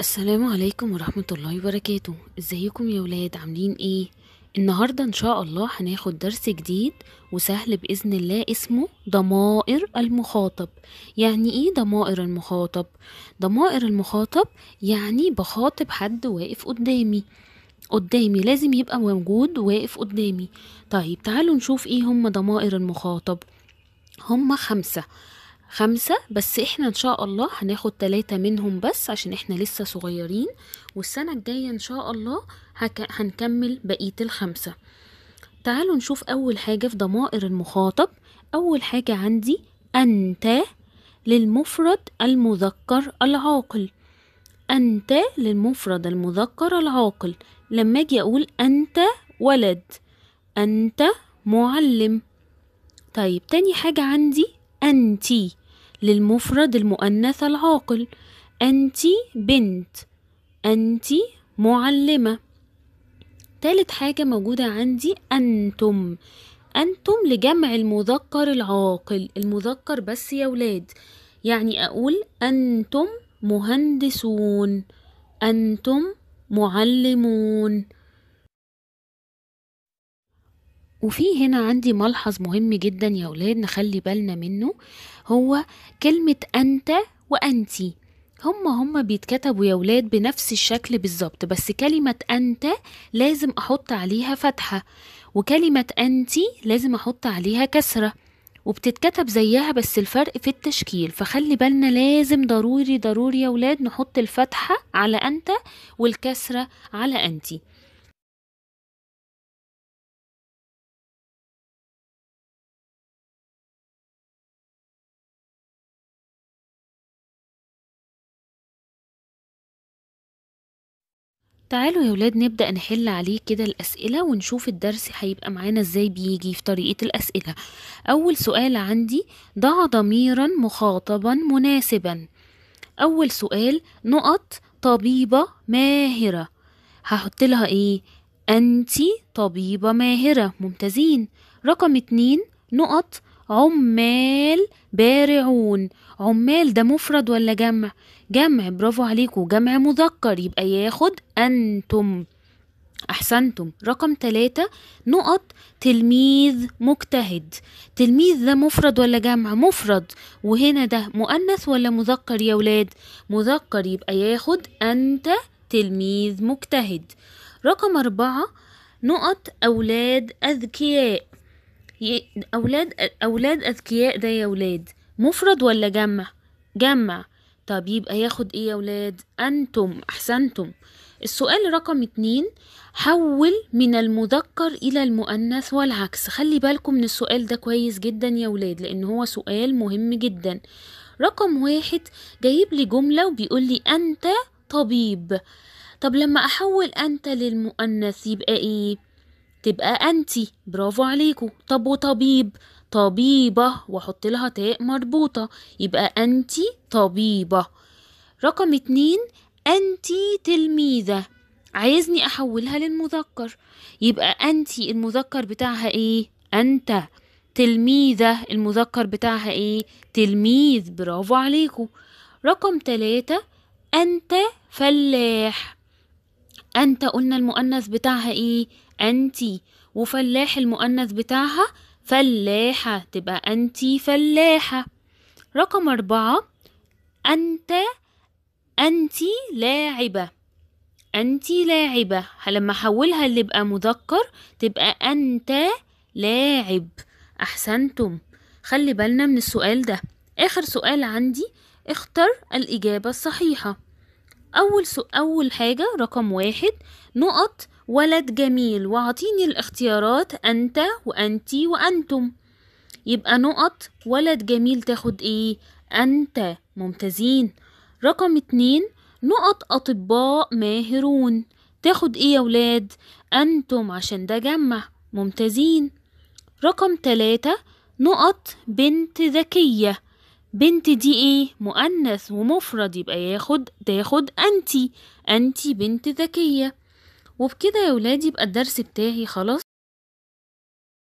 السلام عليكم ورحمة الله وبركاته ازيكم يا ولاد عاملين ايه النهاردة ان شاء الله هناخد درس جديد وسهل بإذن الله اسمه ضمائر المخاطب يعني ايه ضمائر المخاطب ضمائر المخاطب يعني بخاطب حد واقف قدامي قدامي لازم يبقى موجود واقف قدامي طيب تعالوا نشوف ايه هم ضمائر المخاطب هم خمسة خمسة بس احنا ان شاء الله هناخد تلاتة منهم بس عشان احنا لسه صغيرين والسنة الجاية ان شاء الله هك... هنكمل بقية الخمسة تعالوا نشوف اول حاجة في ضمائر المخاطب اول حاجة عندي انت للمفرد المذكر العاقل انت للمفرد المذكر العاقل لما اجي اقول انت ولد انت معلم طيب تاني حاجة عندي أنتي للمفرد المؤنث العاقل أنت بنت أنت معلمة تالت حاجة موجودة عندي أنتم أنتم لجمع المذكر العاقل المذكر بس يا ولاد يعني أقول أنتم مهندسون أنتم معلمون وفي هنا عندي ملحظ مهم جدا يا ولاد نخلي بالنا منه هو كلمة أنت وأنتي هما هما بيتكتبوا يا ولاد بنفس الشكل بالظبط بس كلمة أنت لازم أحط عليها فتحة وكلمة أنتي لازم أحط عليها كسرة وبتتكتب زيها بس الفرق في التشكيل فخلي بالنا لازم ضروري ضروري يا ولاد نحط الفتحة على أنت والكسرة على أنتي تعالوا يا ولاد نبدأ نحل عليه كده الأسئلة ونشوف الدرس هيبقى معانا ازاي بيجي في طريقة الأسئلة أول سؤال عندي ضع ضميرا مخاطبا مناسبا أول سؤال نقط طبيبة ماهرة هحط لها ايه أنتي طبيبة ماهرة ممتازين رقم اتنين نقط عمال بارعون عمال ده مفرد ولا جمع جمع برافو عليكم جمع مذكر يبقى ياخد أنتم أحسنتم رقم ثلاثة نقط تلميذ مجتهد تلميذ ده مفرد ولا جمع مفرد وهنا ده مؤنث ولا مذكر يا ولاد مذكر يبقى ياخد أنت تلميذ مجتهد رقم أربعة نقط أولاد أذكياء أولاد أولاد أذكياء ده يا ولاد مفرد ولا جمع جمع طب يبقى ياخد ايه يا ولاد انتم احسنتم السؤال رقم اتنين حول من المذكر الى المؤنث والعكس خلي بالكم من السؤال ده كويس جدا يا ولاد لان هو سؤال مهم جدا رقم واحد جايب لي جملة وبيقول لي انت طبيب طب لما احول انت للمؤنث يبقى ايه تبقى أنتي برافو عليكو طب وطبيب طبيبة وحط لها تاء مربوطة يبقى أنتي طبيبة رقم اتنين أنتي تلميذة عايزني أحولها للمذكر يبقى أنتي المذكر بتاعها إيه؟ أنت تلميذة المذكر بتاعها إيه؟ تلميذ برافو عليكو رقم تلاتة أنت فلاح أنت قلنا المؤنث بتاعها إيه؟ أنتي وفلاح المؤنث بتاعها فلاحة تبقى أنتي فلاحة رقم أربعة أنت أنتي لاعبة أنتي لاعبة لما أحولها اللي بقى مذكر تبقى أنت لاعب أحسنتم خلي بالنا من السؤال ده آخر سؤال عندي اختر الإجابة الصحيحة أول سو أول حاجة رقم واحد نقط ولد جميل واعطيني الاختيارات أنت وأنتي وأنتم يبقى نقط ولد جميل تاخد إيه أنت ممتازين رقم اتنين نقط أطباء ماهرون تاخد إيه يا ولاد أنتم عشان ده جمع ممتازين رقم تلاتة نقط بنت ذكية بنت دي ايه مؤنث ومفرد يبقى ياخد تاخد انتي انتي بنت ذكية وبكده يا ولادي يبقى الدرس بتاعي خلاص